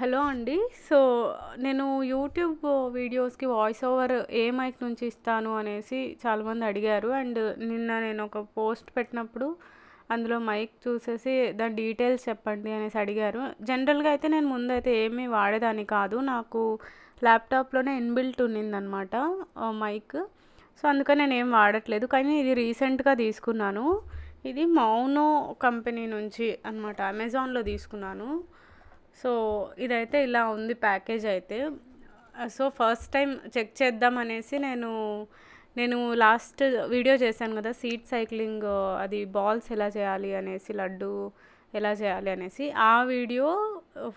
Hello అండి so నేను YouTube వీడియోస్కి వాయిస్ ఓవర్ ఏ మైక్ నుంచి ఇస్తాను అనేసి చాలామంది అడిగారు అండ్ నిన్న నేను ఒక పోస్ట్ పెట్టినప్పుడు అందులో మైక్ చూసేసి దాని డీటెయిల్స్ చెప్పండి అనేసి అడిగారు జనరల్గా అయితే నేను ముందైతే ఏమీ వాడేదాన్ని కాదు నాకు ల్యాప్టాప్లోనే ఇన్బిల్ట్ ఉన్నిందనమాట మైక్ సో అందుకని నేను ఏం వాడట్లేదు కానీ ఇది రీసెంట్గా తీసుకున్నాను ఇది మౌనో కంపెనీ నుంచి అనమాట అమెజాన్లో తీసుకున్నాను సో ఇదైతే ఇలా ఉంది ప్యాకేజ్ అయితే సో ఫస్ట్ టైం చెక్ చేద్దాం అనేసి నేను నేను లాస్ట్ వీడియో చేశాను కదా సీట్ సైక్లింగ్ అది బాల్స్ ఎలా చేయాలి అనేసి లడ్డు ఎలా చేయాలి అనేసి ఆ వీడియో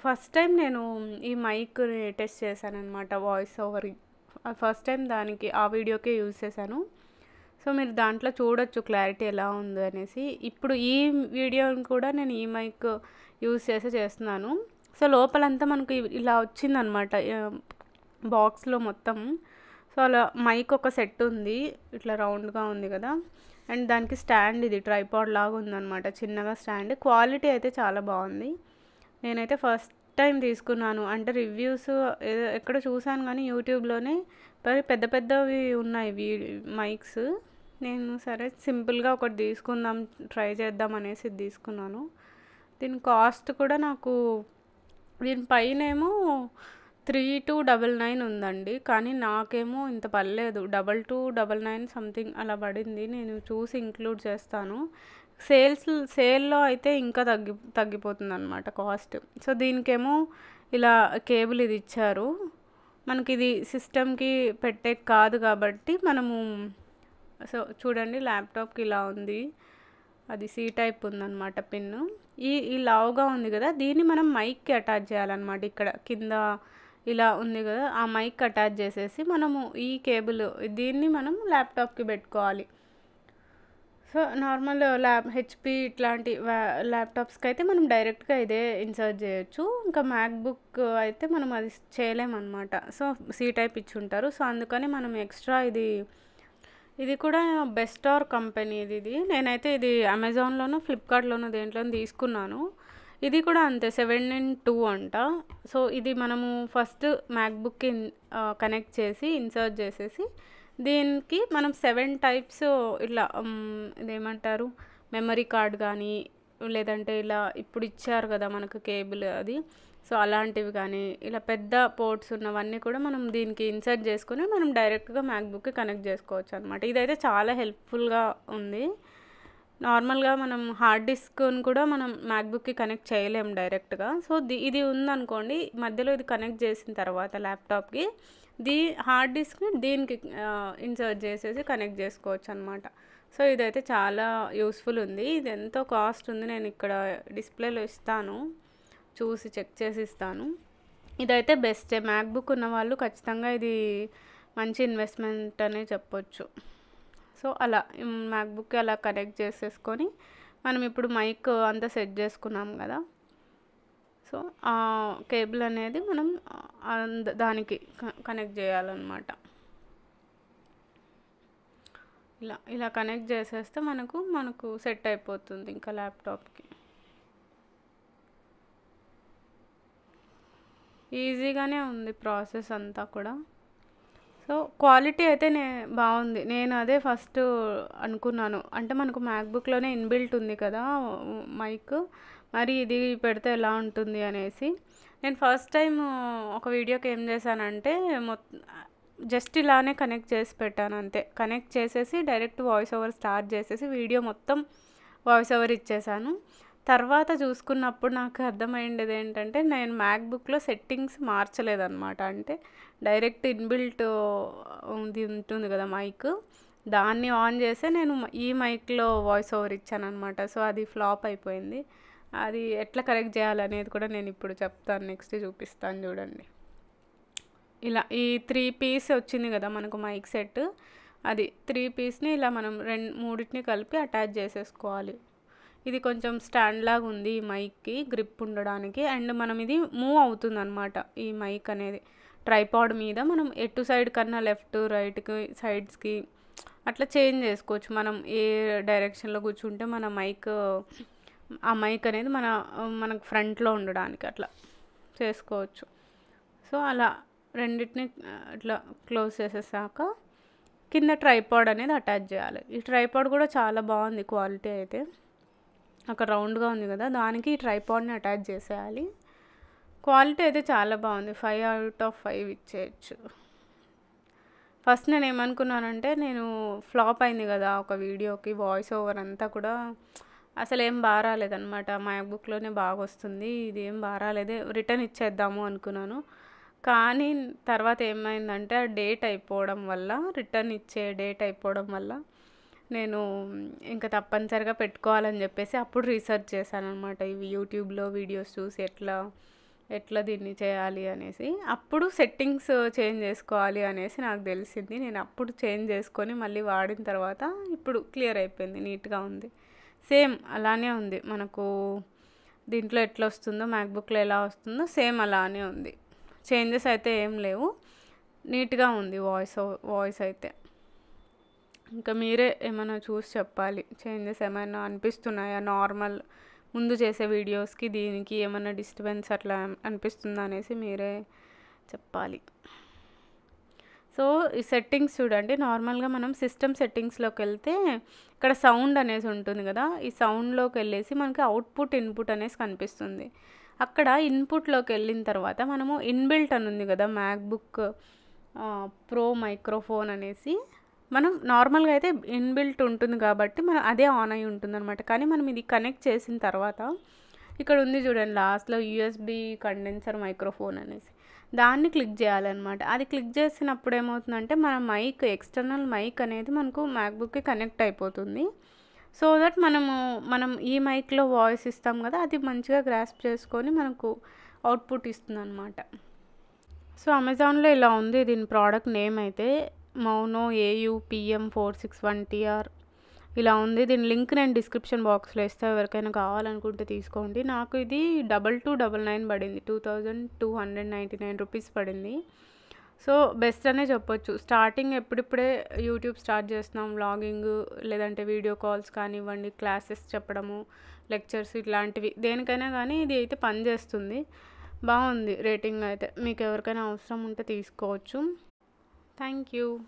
ఫస్ట్ టైం నేను ఈ మైక్ని టెస్ట్ చేశానమాట వాయిస్ ఓవర్ ఫస్ట్ టైం దానికి ఆ వీడియోకే యూజ్ చేశాను సో మీరు దాంట్లో చూడొచ్చు క్లారిటీ ఎలా ఉందో అనేసి ఇప్పుడు ఈ వీడియోని కూడా నేను ఈ మైక్ యూజ్ చేసి చేస్తున్నాను సో లోపలంతా మనకు ఇలా వచ్చిందనమాట బాక్స్లో మొత్తం సో అలా మైక్ ఒక సెట్ ఉంది ఇట్లా రౌండ్గా ఉంది కదా అండ్ దానికి స్టాండ్ ఇది ట్రైపాడ్ లాగా ఉందనమాట చిన్నగా స్టాండ్ క్వాలిటీ అయితే చాలా బాగుంది నేనైతే ఫస్ట్ టైం తీసుకున్నాను అంటే రివ్యూస్ ఎక్కడ చూశాను కానీ యూట్యూబ్లోనే మరి పెద్ద పెద్దవి ఉన్నాయి వీ మైక్స్ నేను సరే సింపుల్గా ఒకటి తీసుకుందాం ట్రై చేద్దాం అనేసి తీసుకున్నాను దీని కాస్ట్ కూడా నాకు దీని పైనేమో త్రీ టూ డబల్ నైన్ ఉందండి కానీ నాకేమో ఇంత పర్లేదు double two double nine something అలా పడింది నేను చూసి ఇంక్లూడ్ చేస్తాను సేల్స్ సేల్లో అయితే ఇంకా తగ్గి తగ్గిపోతుంది అనమాట కాస్ట్ సో దీనికేమో ఇలా కేబుల్ ఇది ఇచ్చారు మనకి ఇది సిస్టమ్కి పెట్టే కాదు కాబట్టి మనము సో చూడండి ల్యాప్టాప్కి ఇలా ఉంది అది సి టైప్ ఉందన్నమాట పిన్ను ఈ ఈ లావుగా ఉంది కదా దీన్ని మనం మైక్కి అటాచ్ చేయాలన్నమాట ఇక్కడ కింద ఇలా ఉంది కదా ఆ మైక్ అటాచ్ చేసేసి మనము ఈ కేబుల్ దీన్ని మనం ల్యాప్టాప్కి పెట్టుకోవాలి సో నార్మల్ ల్యాప్ హెచ్పి ఇట్లాంటి ల్యాప్టాప్స్కి అయితే మనం డైరెక్ట్గా ఇదే ఇన్సర్ట్ చేయొచ్చు ఇంకా మ్యాక్బుక్ అయితే మనం అది చేయలేమన్నమాట సో సీ టైప్ ఇచ్చి ఉంటారు సో అందుకని మనం ఎక్స్ట్రా ఇది ఇది కూడా బెస్ట్ ఆర్ కంపెనీ ఇది నేనైతే ఇది అమెజాన్లోనూ ఫ్లిప్కార్ట్లోనూ దేంట్లోనూ తీసుకున్నాను ఇది కూడా అంతే సెవెన్ ఇన్ టూ అంట సో ఇది మనము ఫస్ట్ మ్యాక్బుక్ ఇన్ కనెక్ట్ చేసి ఇన్సర్ట్ చేసేసి దీనికి మనం సెవెన్ టైప్స్ ఇట్లా ఇదేమంటారు మెమరీ కార్డ్ కానీ లేదంటే ఇలా ఇప్పుడు ఇచ్చారు కదా మనకు కేబుల్ అది సో అలాంటివి కానీ ఇలా పెద్ద పోర్ట్స్ ఉన్నవన్నీ కూడా మనం దీనికి ఇన్సర్ట్ చేసుకుని మనం డైరెక్ట్గా మ్యాక్బుక్కి కనెక్ట్ చేసుకోవచ్చు అనమాట ఇదైతే చాలా హెల్ప్ఫుల్గా ఉంది నార్మల్గా మనం హార్డ్ డిస్క్ని కూడా మనం మ్యాక్బుక్కి కనెక్ట్ చేయలేము డైరెక్ట్గా సో ది ఇది ఉందనుకోండి మధ్యలో ఇది కనెక్ట్ చేసిన తర్వాత ల్యాప్టాప్కి దీ హార్డ్ డిస్క్ని దీనికి ఇన్సర్ట్ చేసేసి కనెక్ట్ చేసుకోవచ్చు అనమాట సో ఇదైతే చాలా యూస్ఫుల్ ఉంది ఇది ఎంతో కాస్ట్ ఉంది నేను ఇక్కడ డిస్ప్లేలో ఇస్తాను చూసి చెక్ చేసి ఇస్తాను ఇదైతే బెస్టే మ్యాక్బుక్ ఉన్న వాళ్ళు ఖచ్చితంగా ఇది మంచి ఇన్వెస్ట్మెంట్ అనే చెప్పొచ్చు సో అలా మ్యాక్బుక్ అలా కనెక్ట్ చేసేసుకొని మనం ఇప్పుడు మైక్ అంతా సెట్ చేసుకున్నాం కదా సో ఆ కేబుల్ అనేది మనం దానికి కనెక్ట్ చేయాలన్నమాట ఇలా ఇలా కనెక్ట్ చేసేస్తే మనకు మనకు సెట్ అయిపోతుంది ఇంకా ల్యాప్టాప్కి ఈజీగానే ఉంది ప్రాసెస్ అంతా కూడా సో క్వాలిటీ అయితే నే బాగుంది నేను అదే ఫస్ట్ అనుకున్నాను అంటే మనకు మ్యాక్బుక్లోనే ఇన్బిల్ట్ ఉంది కదా మైక్ మరి ఇది పెడితే ఎలా ఉంటుంది అనేసి నేను ఫస్ట్ టైం ఒక వీడియోకి ఏం చేశానంటే జస్ట్ ఇలానే కనెక్ట్ చేసి పెట్టాను అంతే కనెక్ట్ చేసేసి డైరెక్ట్ వాయిస్ ఓవర్ స్టార్ట్ చేసేసి వీడియో మొత్తం వాయిస్ ఓవర్ ఇచ్చేసాను తర్వాత చూసుకున్నప్పుడు నాకు అర్థమైండేది ఏంటంటే నేను మ్యాక్బుక్లో సెట్టింగ్స్ మార్చలేదన్నమాట అంటే డైరెక్ట్ ఇన్బిల్ట్ ఉంది ఉంటుంది కదా మైక్ దాన్ని ఆన్ చేస్తే నేను ఈ మైక్లో వాయిస్ ఓవర్ ఇచ్చానమాట సో అది ఫ్లాప్ అయిపోయింది అది ఎట్లా కరెక్ట్ చేయాలనేది కూడా నేను ఇప్పుడు చెప్తాను నెక్స్ట్ చూపిస్తాను చూడండి ఇలా ఈ త్రీ పీస్ వచ్చింది కదా మనకు మైక్ సెట్ అది త్రీ పీస్ని ఇలా మనం రెండు మూడింటిని కలిపి అటాచ్ చేసేసుకోవాలి ఇది కొంచెం స్టాండ్ లాగా ఉంది ఈ మైక్కి గ్రిప్ ఉండడానికి అండ్ మనం ఇది మూవ్ అవుతుంది అనమాట ఈ మైక్ అనేది ట్రైపాడ్ మీద మనం ఎటు సైడ్ కన్నా లెఫ్ట్ రైట్కి సైడ్స్కి అట్లా చేంజ్ చేసుకోవచ్చు మనం ఏ డైరెక్షన్లో కూర్చుంటే మన మైక్ ఆ మైక్ అనేది మన మనకు ఫ్రంట్లో ఉండడానికి అట్లా చేసుకోవచ్చు సో అలా రెండింటిని అట్లా క్లోజ్ చేసేసాక కింద ట్రైపాడ్ అనేది అటాచ్ చేయాలి ఈ ట్రైపాడ్ కూడా చాలా బాగుంది క్వాలిటీ అయితే ఒక రౌండ్గా ఉంది కదా దానికి ట్రైపాడ్ని అటాచ్ చేసేయాలి క్వాలిటీ అయితే చాలా బాగుంది ఫైవ్ అవుట్ ఆఫ్ ఫైవ్ ఇచ్చేయచ్చు ఫస్ట్ నేను ఏమనుకున్నానంటే నేను ఫ్లాప్ అయింది కదా ఒక వీడియోకి వాయిస్ ఓవర్ అంతా కూడా అసలు ఏం మా రాలేదనమాట మ్యాక్బుక్లోనే బాగా వస్తుంది ఇది ఏం బాగా రాలేదే రిటర్న్ ఇచ్చేద్దాము అనుకున్నాను కానీ తర్వాత ఏమైందంటే ఆ డేట్ అయిపోవడం వల్ల రిటర్న్ ఇచ్చే డేట్ అయిపోవడం వల్ల నేను ఇంకా తప్పనిసరిగా పెట్టుకోవాలని చెప్పేసి అప్పుడు రీసెర్చ్ చేశాను అనమాట ఇవి యూట్యూబ్లో వీడియోస్ చూసి ఎట్లా ఎట్లా దీన్ని చేయాలి అనేసి అప్పుడు సెట్టింగ్స్ చేంజ్ చేసుకోవాలి అనేసి నాకు తెలిసింది నేను అప్పుడు చేంజ్ చేసుకొని మళ్ళీ వాడిన తర్వాత ఇప్పుడు క్లియర్ అయిపోయింది నీట్గా ఉంది సేమ్ అలానే ఉంది మనకు దీంట్లో ఎట్లా వస్తుందో మ్యాక్బుక్లో ఎలా వస్తుందో సేమ్ అలానే ఉంది చేంజెస్ అయితే ఏం లేవు నీట్గా ఉంది వాయిస్ వాయిస్ అయితే ఇంకా మీరే ఏమైనా చూసి చెప్పాలి చేంజెస్ ఏమైనా అనిపిస్తున్నాయా నార్మల్ ముందు చేసే వీడియోస్కి దీనికి ఏమైనా డిస్టర్బెన్స్ అట్లా అనిపిస్తుందా అనేసి మీరే చెప్పాలి సో ఈ సెట్టింగ్స్ చూడండి నార్మల్గా మనం సిస్టమ్ సెట్టింగ్స్లోకి వెళ్తే ఇక్కడ సౌండ్ అనేసి ఉంటుంది కదా ఈ సౌండ్లోకి వెళ్ళేసి మనకి అవుట్పుట్ ఇన్పుట్ అనేసి కనిపిస్తుంది అక్కడ ఇన్పుట్లోకి వెళ్ళిన తర్వాత మనము ఇన్బిల్ట్ అని ఉంది కదా మ్యాక్బుక్ ప్రో మైక్రోఫోన్ అనేసి మనం నార్మల్గా అయితే ఇన్బిల్ట్ ఉంటుంది కాబట్టి మనం అదే ఆన్ అయి ఉంటుందన్నమాట కానీ మనం ఇది కనెక్ట్ చేసిన తర్వాత ఇక్కడ ఉంది చూడండి లాస్ట్లో యూఎస్బి కండెన్సర్ మైక్రోఫోన్ అనేసి దాన్ని క్లిక్ చేయాలన్నమాట అది క్లిక్ చేసినప్పుడు ఏమవుతుందంటే మన మైక్ ఎక్స్టర్నల్ మైక్ అనేది మనకు మ్యాక్బుక్కి కనెక్ట్ అయిపోతుంది సో దట్ మనము మనం ఈ మైక్లో వాయిస్ ఇస్తాం కదా అది మంచిగా గ్రాస్ప్ చేసుకొని మనకు అవుట్పుట్ ఇస్తుంది అనమాట సో అమెజాన్లో ఇలా ఉంది దీని ప్రోడక్ట్ నేమ్ అయితే Maono AU PM four six one TR ఇలా ఉంది దీని లింక్ నేను డిస్క్రిప్షన్ బాక్స్లో ఇస్తే ఎవరికైనా కావాలనుకుంటే తీసుకోండి నాకు ఇది డబల్ టూ డబల్ నైన్ పడింది two thousand two hundred ninety nine rupees పడింది సో బెస్ట్ అనే చెప్పొచ్చు స్టార్టింగ్ ఎప్పుడిప్పుడే యూట్యూబ్ స్టార్ట్ చేస్తున్నాం వ్లాగింగ్ లేదంటే వీడియో కాల్స్ కానివ్వండి క్లాసెస్ చెప్పడము లెక్చర్స్ ఇట్లాంటివి దేనికైనా కానీ ఇది అయితే పనిచేస్తుంది బాగుంది రేటింగ్ అయితే మీకు ఎవరికైనా అవసరం ఉంటే తీసుకోవచ్చు Thank you.